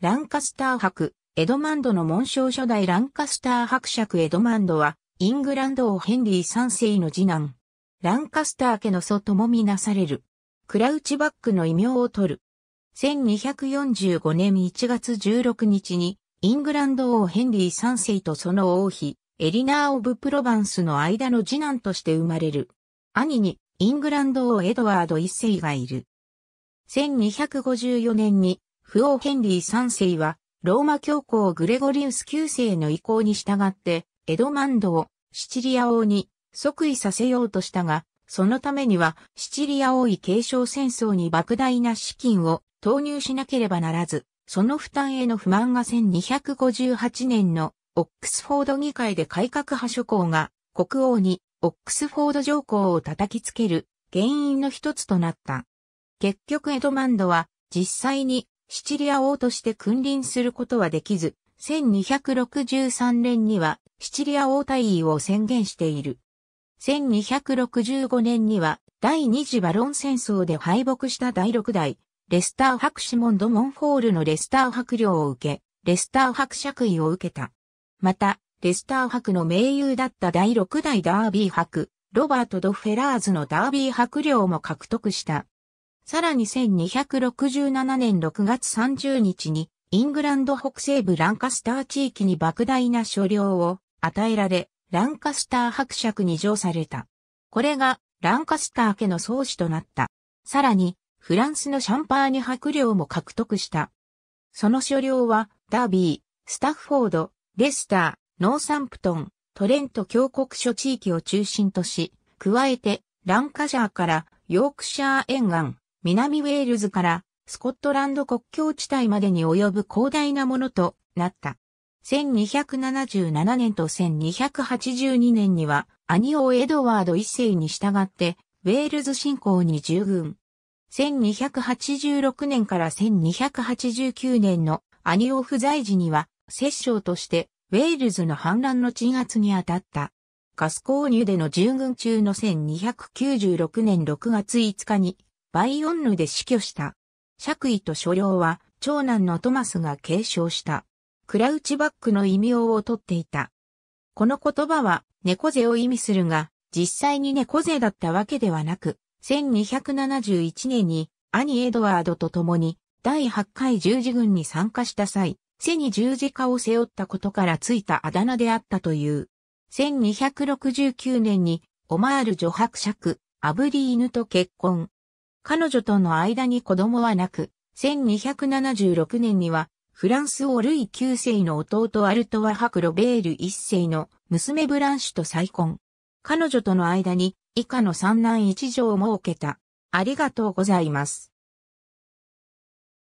ランカスター伯、エドマンドの紋章初代ランカスター伯爵エドマンドは、イングランド王ヘンリー三世の次男。ランカスター家の祖ともみなされる。クラウチバックの異名を取る。1245年1月16日に、イングランド王ヘンリー三世とその王妃、エリナー・オブ・プロバンスの間の次男として生まれる。兄に、イングランド王エドワード一世がいる。1254年に、フオーヘンリー3世は、ローマ教皇グレゴリウス9世の意向に従って、エドマンドをシチリア王に即位させようとしたが、そのためにはシチリア王位継承戦争に莫大な資金を投入しなければならず、その負担への不満が1258年のオックスフォード議会で改革派諸侯が国王にオックスフォード条項を叩きつける原因の一つとなった。結局エドマンドは実際にシチリア王として君臨することはできず、1263年にはシチリア王退位を宣言している。1265年には第二次バロン戦争で敗北した第六代、レスター伯シモンド・モンフォールのレスター伯領を受け、レスター伯爵位を受けた。また、レスター伯の盟友だった第六代ダービー伯、ロバート・ド・フェラーズのダービー伯領も獲得した。さらに1267年6月30日に、イングランド北西部ランカスター地域に莫大な所領を与えられ、ランカスター伯爵に譲された。これがランカスター家の創始となった。さらに、フランスのシャンパーニュ伯領も獲得した。その所領は、ダービー、スタッフォード、レスター、ノーサンプトン、トレント峡国諸地域を中心とし、加えて、ランカジャーからヨークシャー沿岸、南ウェールズからスコットランド国境地帯までに及ぶ広大なものとなった。1277年と1282年には兄王エドワード一世に従ってウェールズ侵攻に従軍。1286年から1289年の兄王不在時には摂政としてウェールズの反乱の鎮圧に当たった。ガス購入での従軍中の1296年6月5日にバイオンヌで死去した。爵位と所領は長男のトマスが継承した。クラウチバックの異名を取っていた。この言葉は猫背を意味するが、実際に猫背だったわけではなく、1271年に兄エドワードと共に第8回十字軍に参加した際、背に十字架を背負ったことからついたあだ名であったという。1269年にオマールシャク、アブリーヌと結婚。彼女との間に子供はなく、1276年には、フランス王ルイ9世の弟アルトワクロベール1世の娘ブランシュと再婚。彼女との間に以下の三男一女を設けた。ありがとうございます。